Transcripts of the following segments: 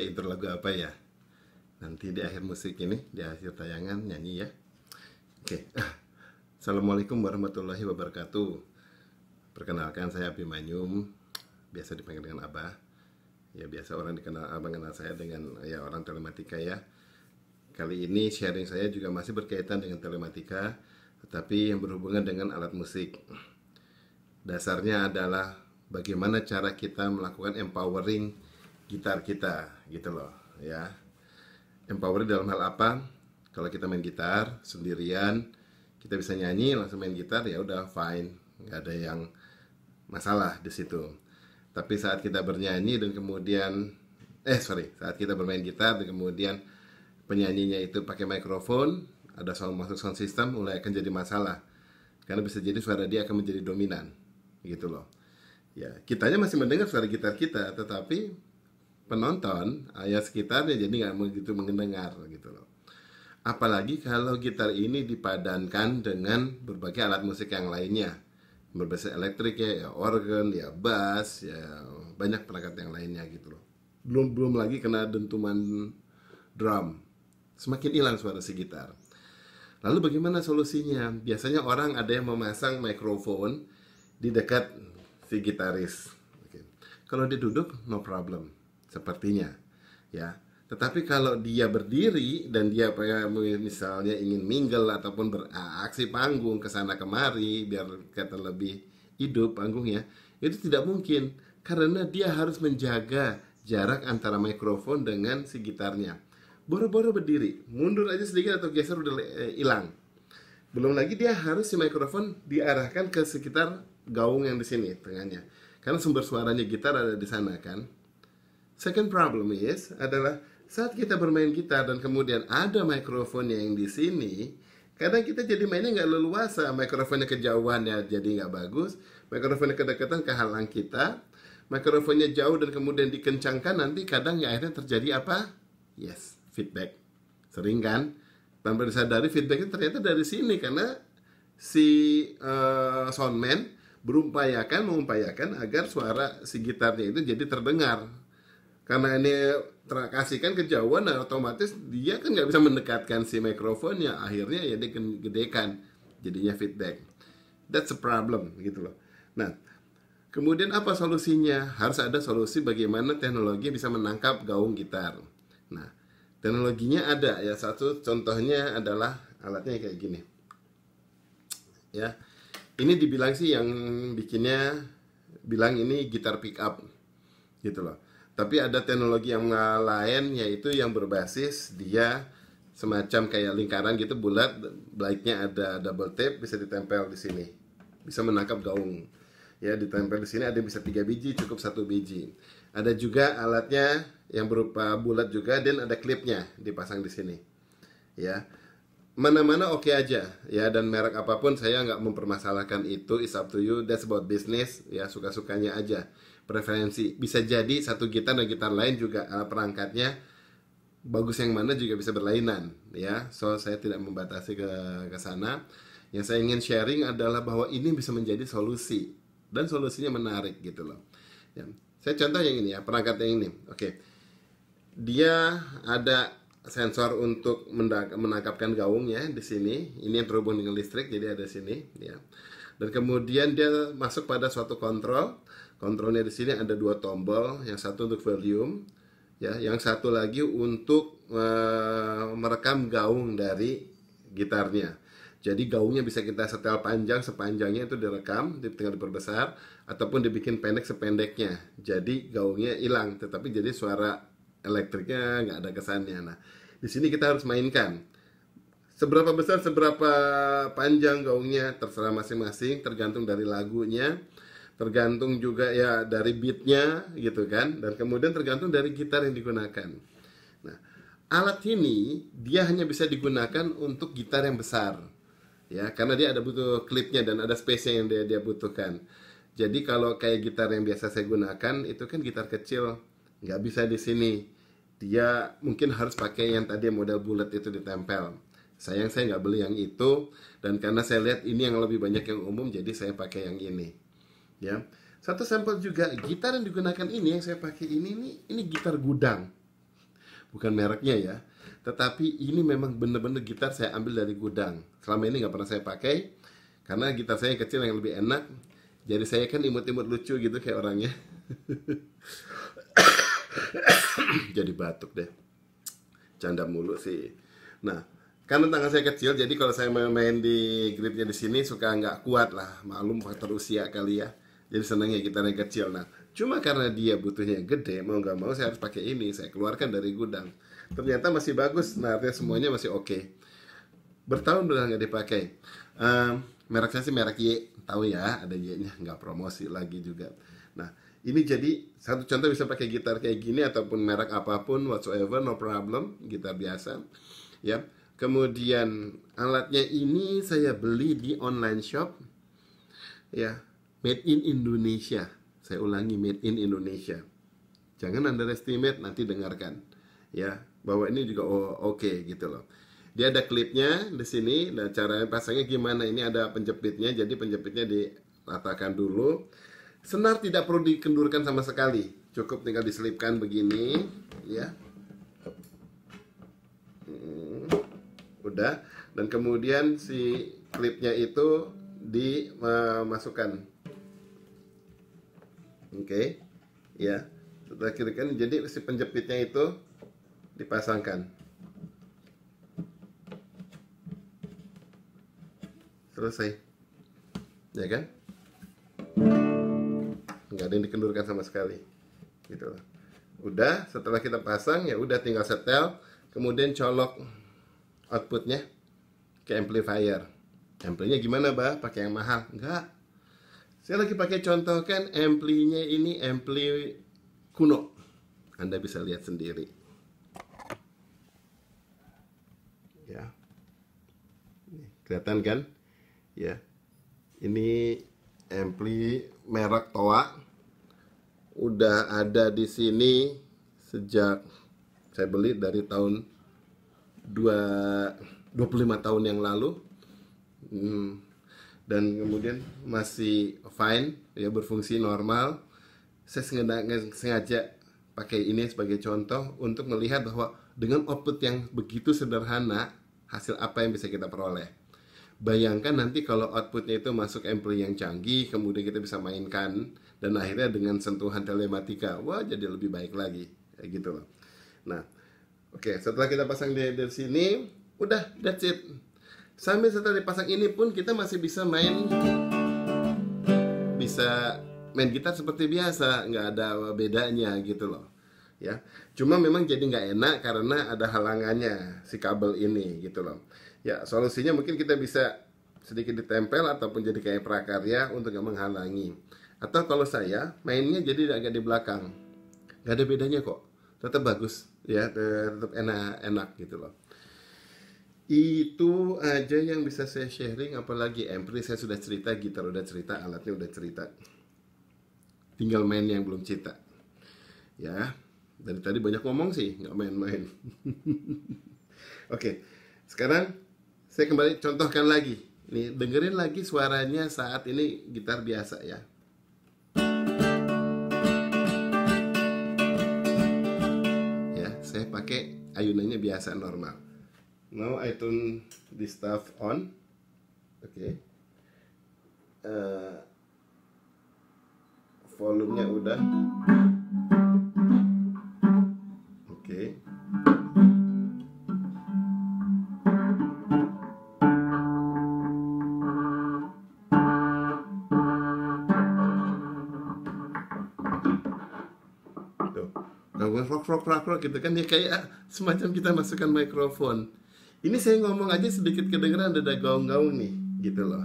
ya lagu apa ya nanti di akhir musik ini di akhir tayangan nyanyi ya oke assalamualaikum warahmatullahi wabarakatuh perkenalkan saya Abimanyum biasa dipanggil dengan Abah ya biasa orang dikenal abang kenal saya dengan ya orang telematika ya kali ini sharing saya juga masih berkaitan dengan telematika tetapi yang berhubungan dengan alat musik dasarnya adalah bagaimana cara kita melakukan empowering gitar kita gitu loh ya empower dalam hal apa kalau kita main gitar sendirian kita bisa nyanyi langsung main gitar ya udah fine nggak ada yang masalah di situ tapi saat kita bernyanyi dan kemudian eh sorry saat kita bermain gitar dan kemudian penyanyinya itu pakai mikrofon ada sound masuk sound system mulai akan jadi masalah karena bisa jadi suara dia akan menjadi dominan gitu loh ya kitanya masih mendengar suara gitar kita tetapi penonton ya sekitarnya jadi nggak begitu mendengar gitu loh apalagi kalau gitar ini dipadankan dengan berbagai alat musik yang lainnya berbasis elektrik ya, ya organ ya bass ya banyak perangkat yang lainnya gitu loh belum belum lagi kena dentuman drum semakin hilang suara si gitar lalu bagaimana solusinya biasanya orang ada yang memasang mikrofon di dekat si gitaris kalau dia duduk no problem sepertinya ya tetapi kalau dia berdiri dan dia misalnya ingin mingle ataupun beraksi panggung ke sana kemari biar kata lebih hidup panggungnya itu tidak mungkin karena dia harus menjaga jarak antara mikrofon dengan si gitarnya. Boro-boro berdiri, mundur aja sedikit atau geser udah eh, hilang. Belum lagi dia harus si mikrofon diarahkan ke sekitar gaung yang di sini tengahnya. Karena sumber suaranya gitar ada di sana kan. Second problem is adalah saat kita bermain gitar dan kemudian ada mikrofonnya yang di sini, kadang kita jadi mainnya nggak leluasa, mikrofonnya kejauhan ya jadi nggak bagus, mikrofonnya kedekatan kehalang kita, mikrofonnya jauh dan kemudian dikencangkan nanti kadang ya akhirnya terjadi apa? Yes, feedback. Sering kan? Tanpa disadari feedbacknya ternyata dari sini karena si uh, soundman berupayakan mengupayakan agar suara si gitarnya itu jadi terdengar karena ini terkasihkan kejauhan nah otomatis dia kan nggak bisa mendekatkan si mikrofonnya akhirnya ya dia gedekan jadinya feedback that's a problem gitu loh nah kemudian apa solusinya harus ada solusi bagaimana teknologi bisa menangkap gaung gitar nah teknologinya ada ya satu contohnya adalah alatnya kayak gini ya ini dibilang sih yang bikinnya bilang ini gitar pickup, gitu loh tapi ada teknologi yang lain yaitu yang berbasis dia semacam kayak lingkaran gitu bulat, baiknya ada double tape bisa ditempel di sini. Bisa menangkap gaung. Ya, ditempel di sini ada bisa tiga biji, cukup satu biji. Ada juga alatnya yang berupa bulat juga dan ada klipnya dipasang di sini. Ya mana-mana oke okay aja ya dan merek apapun saya nggak mempermasalahkan itu is up to you that's about business ya suka-sukanya aja preferensi bisa jadi satu gitar dan gitar lain juga alat eh, perangkatnya bagus yang mana juga bisa berlainan ya so saya tidak membatasi ke ke sana yang saya ingin sharing adalah bahwa ini bisa menjadi solusi dan solusinya menarik gitu loh ya. saya contoh yang ini ya perangkat yang ini oke okay. dia ada sensor untuk menangkapkan gaung ya di sini. Ini yang terhubung dengan listrik jadi ada sini ya. Dan kemudian dia masuk pada suatu kontrol Kontrolnya di sini ada dua tombol, yang satu untuk volume, ya, yang satu lagi untuk e, merekam gaung dari gitarnya. Jadi gaungnya bisa kita setel panjang sepanjangnya itu direkam, tinggal diperbesar ataupun dibikin pendek sependeknya. Jadi gaungnya hilang, tetapi jadi suara elektriknya nggak ada kesannya. Nah, di sini kita harus mainkan. Seberapa besar, seberapa panjang gaungnya terserah masing-masing, tergantung dari lagunya tergantung juga ya dari beatnya gitu kan dan kemudian tergantung dari gitar yang digunakan nah alat ini dia hanya bisa digunakan untuk gitar yang besar ya karena dia ada butuh klipnya dan ada space yang dia dia butuhkan jadi kalau kayak gitar yang biasa saya gunakan itu kan gitar kecil nggak bisa di sini dia mungkin harus pakai yang tadi model bulat itu ditempel sayang saya nggak beli yang itu dan karena saya lihat ini yang lebih banyak yang umum jadi saya pakai yang ini ya satu sampel juga gitar yang digunakan ini yang saya pakai ini ini ini gitar gudang bukan mereknya ya tetapi ini memang bener-bener gitar saya ambil dari gudang selama ini nggak pernah saya pakai karena gitar saya yang kecil yang lebih enak jadi saya kan imut-imut lucu gitu kayak orangnya jadi batuk deh canda mulu sih nah karena tangan saya kecil jadi kalau saya main di gripnya di sini suka nggak kuat lah malum faktor usia kali ya jadi senangnya kita gitar yang kecil nah cuma karena dia butuhnya yang gede mau nggak mau saya harus pakai ini saya keluarkan dari gudang ternyata masih bagus nah artinya semuanya masih oke okay. bertahun-tahun nggak dipakai um, merek saya sih merek Y tahu ya ada Y nya nggak promosi lagi juga nah ini jadi satu contoh bisa pakai gitar kayak gini ataupun merek apapun whatsoever no problem gitar biasa ya kemudian alatnya ini saya beli di online shop ya made in Indonesia. Saya ulangi made in Indonesia. Jangan underestimate nanti dengarkan ya bahwa ini juga oh, oke okay, gitu loh. Dia ada klipnya di sini, nah cara pasangnya gimana? Ini ada penjepitnya, jadi penjepitnya diratakan dulu. Senar tidak perlu dikendurkan sama sekali, cukup tinggal diselipkan begini, ya. Hmm, udah, dan kemudian si klipnya itu dimasukkan oke okay. ya setelah kan jadi si penjepitnya itu dipasangkan selesai ya kan nggak ada yang dikendurkan sama sekali gitu udah setelah kita pasang ya udah tinggal setel kemudian colok outputnya ke amplifier amplinya gimana bah pakai yang mahal enggak saya lagi pakai contohkan amplinya ini ampli kuno. Anda bisa lihat sendiri. Ya. Kelihatan kan? Ya. Ini ampli merek Toa. Udah ada di sini sejak saya beli dari tahun 2 25 tahun yang lalu. Hmm, dan kemudian masih fine ya berfungsi normal saya sengaja pakai ini sebagai contoh untuk melihat bahwa dengan output yang begitu sederhana hasil apa yang bisa kita peroleh bayangkan nanti kalau outputnya itu masuk ampli yang canggih kemudian kita bisa mainkan dan akhirnya dengan sentuhan telematika wah jadi lebih baik lagi ya, gitu loh nah oke okay, setelah kita pasang di di sini udah that's it sambil setelah dipasang ini pun kita masih bisa main bisa main gitar seperti biasa nggak ada bedanya gitu loh ya cuma memang jadi nggak enak karena ada halangannya si kabel ini gitu loh ya solusinya mungkin kita bisa sedikit ditempel ataupun jadi kayak prakarya untuk yang menghalangi atau kalau saya mainnya jadi agak di belakang nggak ada bedanya kok tetap bagus ya tetap enak enak gitu loh itu aja yang bisa saya sharing, apalagi ampli saya sudah cerita, gitar udah cerita, alatnya udah cerita. Tinggal main yang belum cerita. Ya, dari tadi banyak ngomong sih, nggak main-main. Oke, okay. sekarang saya kembali contohkan lagi. Nih, dengerin lagi suaranya saat ini gitar biasa ya. Ya, saya pakai ayunannya biasa normal now I turn this stuff on okay uh, volumenya udah okay. Tuh, lakukan nah, rock rock rock rock gitu kan dia ya, kayak semacam kita masukkan mikrofon ini saya ngomong aja sedikit kedengeran ada gaung-gaung nih gitu loh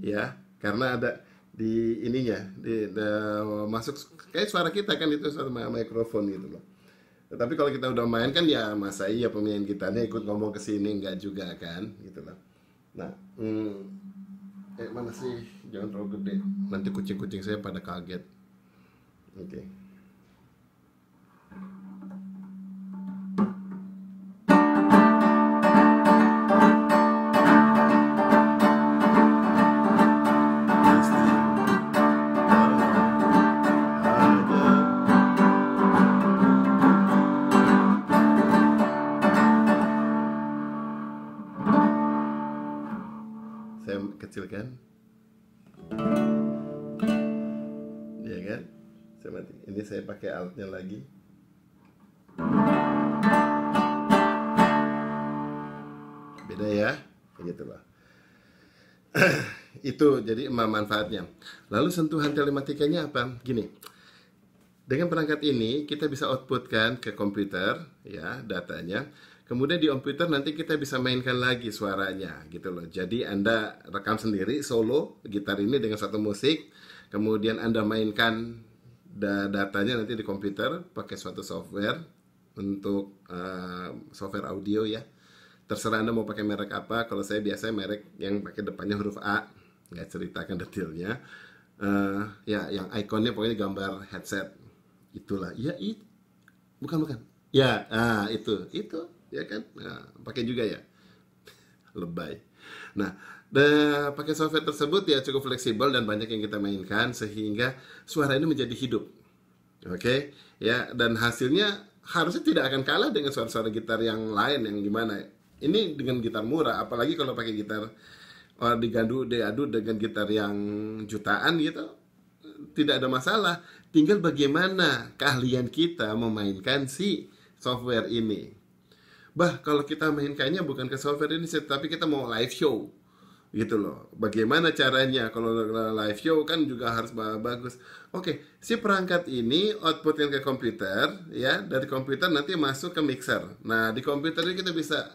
ya karena ada di ininya di, di masuk kayak suara kita kan itu sama mikrofon gitu loh tapi kalau kita udah main kan ya masa iya pemain kita nih ikut ngomong ke sini nggak juga kan gitu loh nah hmm, eh mana sih jangan terlalu gede nanti kucing-kucing saya pada kaget oke okay. saya pakai altnya lagi beda ya begitu itu jadi emang manfaatnya lalu sentuhan telematikanya apa gini dengan perangkat ini kita bisa outputkan ke komputer ya datanya kemudian di komputer nanti kita bisa mainkan lagi suaranya gitu loh jadi anda rekam sendiri solo gitar ini dengan satu musik kemudian anda mainkan da datanya nanti di komputer pakai suatu software untuk uh, software audio ya. Terserah Anda mau pakai merek apa. Kalau saya biasanya merek yang pakai depannya huruf A. Nggak ceritakan detailnya. Uh, ya, yang ikonnya pokoknya gambar headset. Itulah. Ya itu. Bukan bukan. Ya, ah, itu. Itu ya kan. Nah, pakai juga ya. Lebay. Nah, Nah, pakai software tersebut ya cukup fleksibel dan banyak yang kita mainkan sehingga suara ini menjadi hidup. Oke, okay? ya dan hasilnya harusnya tidak akan kalah dengan suara-suara gitar yang lain yang gimana. Ini dengan gitar murah, apalagi kalau pakai gitar orang eh, digadu diadu dengan gitar yang jutaan gitu, tidak ada masalah. Tinggal bagaimana keahlian kita memainkan si software ini. Bah, kalau kita mainkannya bukan ke software ini, tapi kita mau live show gitu loh bagaimana caranya kalau live show kan juga harus bagus oke si perangkat ini outputnya ke komputer ya dari komputer nanti masuk ke mixer nah di komputer ini kita bisa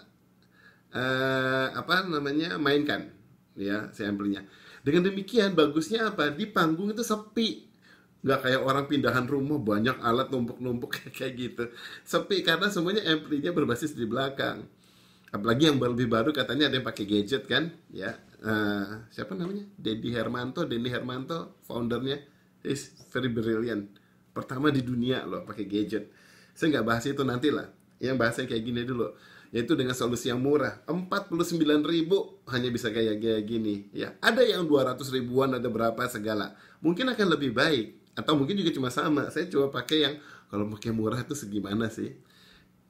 uh, apa namanya mainkan ya sampelnya dengan demikian bagusnya apa di panggung itu sepi nggak kayak orang pindahan rumah banyak alat numpuk-numpuk kayak gitu sepi karena semuanya amplinya berbasis di belakang apalagi yang lebih baru katanya ada yang pakai gadget kan ya uh, siapa namanya Dedi Hermanto Dedi Hermanto foundernya is very brilliant pertama di dunia loh pakai gadget saya nggak bahas itu nanti lah yang bahasnya kayak gini dulu yaitu dengan solusi yang murah 49 ribu hanya bisa kayak kayak gini ya ada yang 200 ribuan ada berapa segala mungkin akan lebih baik atau mungkin juga cuma sama saya coba pakai yang kalau pakai murah itu segimana sih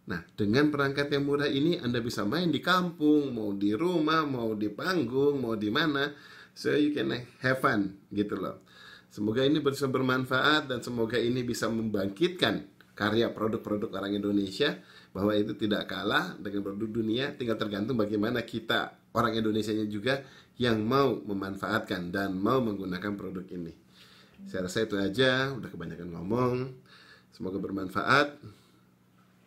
Nah, dengan perangkat yang murah ini Anda bisa main di kampung, mau di rumah, mau di panggung, mau di mana. So you can have fun gitu loh. Semoga ini bisa bermanfaat dan semoga ini bisa membangkitkan karya produk-produk orang Indonesia bahwa itu tidak kalah dengan produk dunia, tinggal tergantung bagaimana kita orang Indonesianya juga yang mau memanfaatkan dan mau menggunakan produk ini. Saya rasa itu aja, udah kebanyakan ngomong. Semoga bermanfaat.